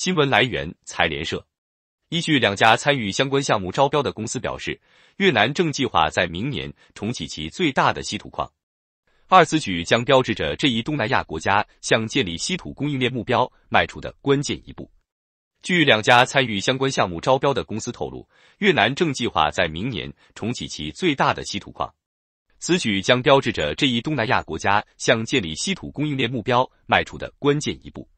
新闻来源：财联社。依据两家参与相关项目招标的公司表示，越南正计划在明年重启其最大的稀土矿。二此举将标志着这一东南亚国家向建立稀土供应链目标迈出的关键一步。据两家参与相关项目招标的公司透露，越南正计划在明年重启其最大的稀土矿。此举将标志着这一东南亚国家向建立稀土供应链目标迈出的关键一步。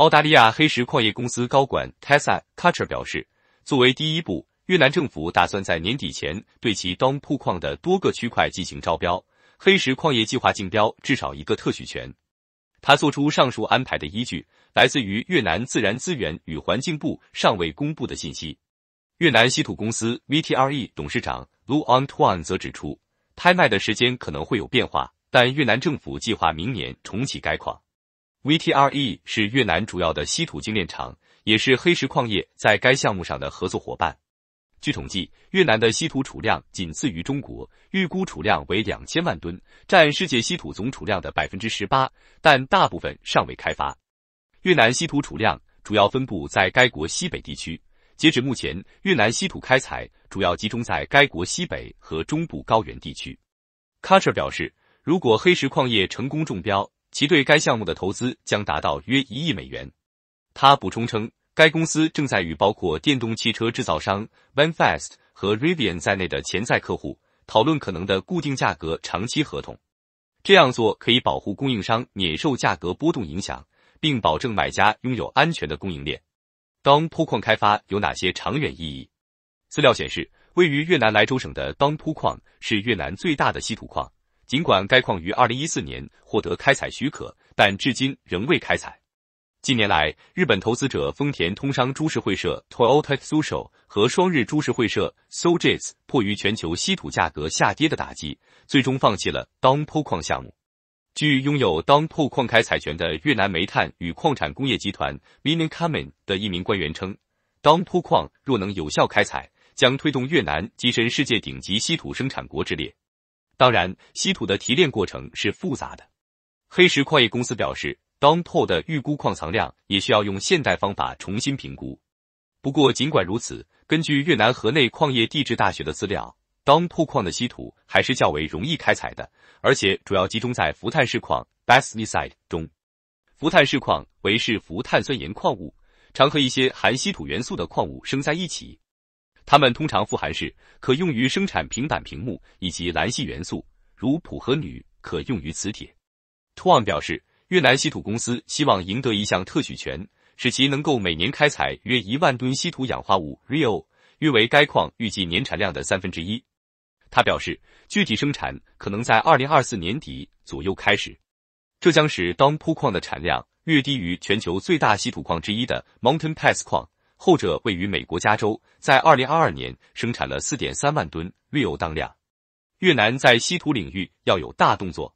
澳大利亚黑石矿业公司高管 Tessa Cutter 表示，作为第一步，越南政府打算在年底前对其当铺矿的多个区块进行招标。黑石矿业计划竞标至少一个特许权。他做出上述安排的依据来自于越南自然资源与环境部尚未公布的信息。越南稀土公司 VTRE 董事长 Lu a n Tuan 则指出，拍卖的时间可能会有变化，但越南政府计划明年重启该矿。Vtre 是越南主要的稀土精炼厂，也是黑石矿业在该项目上的合作伙伴。据统计，越南的稀土储量仅次于中国，预估储量为两千万吨，占世界稀土总储量的百分之十八，但大部分尚未开发。越南稀土储量主要分布在该国西北地区。截止目前，越南稀土开采主要集中在该国西北和中部高原地区。c a c h e r 表示，如果黑石矿业成功中标。其对该项目的投资将达到约一亿美元。他补充称，该公司正在与包括电动汽车制造商 Vanfast 和 Rivian 在内的潜在客户讨论可能的固定价格长期合同。这样做可以保护供应商免受价格波动影响，并保证买家拥有安全的供应链。当铺矿开发有哪些长远意义？资料显示，位于越南莱州省的当铺矿是越南最大的稀土矿。尽管该矿于二零一四年获得开采许可，但至今仍未开采。近年来，日本投资者丰田通商株式会社 （Toyota Social） 和双日株式会社 s o j i e t s 迫于全球稀土价格下跌的打击，最终放弃了 Downpo 矿项目。据拥有 Downpo 矿开采权的越南煤炭与矿产工业集团 m i n k a n 的一名官员称，Downpo 矿若能有效开采，将推动越南跻身世界顶级稀土生产国之列。当然，稀土的提炼过程是复杂的。黑石矿业公司表示，Don Po 的预估矿藏量也需要用现代方法重新评估。不过，尽管如此，根据越南河内矿业地质大学的资料，Don Po 矿的稀土还是较为容易开采的，而且主要集中在氟碳市矿 b a s n i s i d e 中。氟碳市矿为是氟碳酸盐矿物，常和一些含稀土元素的矿物生在一起。它们通常富含是可用于生产平板屏幕以及镧系元素，如普和铝，可用于磁铁。t u a n 表示，越南稀土公司希望赢得一项特许权，使其能够每年开采约一万吨稀土氧化物 r e o 约为该矿预计年产量的三分之一。他表示，具体生产可能在二零二四年底左右开始，这将使当铺矿的产量略低于全球最大稀土矿之一的 Mountain Pass 矿。后者位于美国加州，在二零二二年生产了四点三万吨略油当量。越南在稀土领域要有大动作。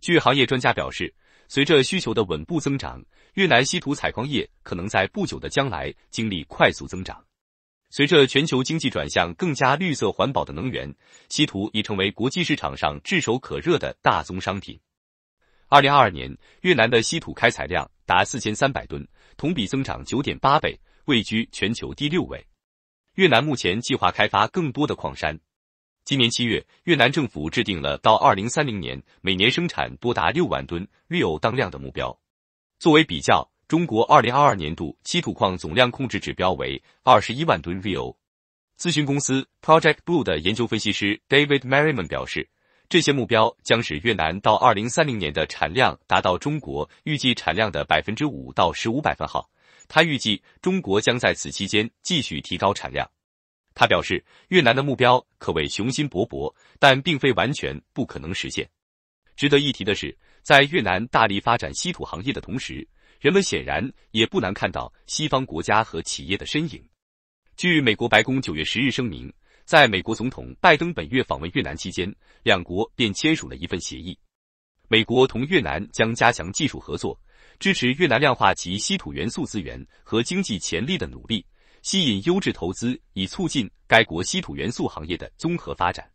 据行业专家表示，随着需求的稳步增长，越南稀土采矿业可能在不久的将来经历快速增长。随着全球经济转向更加绿色环保的能源，稀土已成为国际市场上炙手可热的大宗商品。二零二二年，越南的稀土开采量达四千三百吨，同比增长九点八倍。位居全球第六位。越南目前计划开发更多的矿山。今年七月，越南政府制定了到二零三零年每年生产多达六万吨绿油当量的目标。作为比较，中国二零二二年度稀土矿总量控制指标为二十一万吨绿 o 咨询公司 Project Blue 的研究分析师 David Merriman 表示，这些目标将使越南到二零三零年的产量达到中国预计产量的百分之五到十五百分号。他预计中国将在此期间继续提高产量。他表示，越南的目标可谓雄心勃勃，但并非完全不可能实现。值得一提的是，在越南大力发展稀土行业的同时，人们显然也不难看到西方国家和企业的身影。据美国白宫九月十日声明，在美国总统拜登本月访问越南期间，两国便签署了一份协议，美国同越南将加强技术合作。支持越南量化其稀土元素资源和经济潜力的努力，吸引优质投资，以促进该国稀土元素行业的综合发展。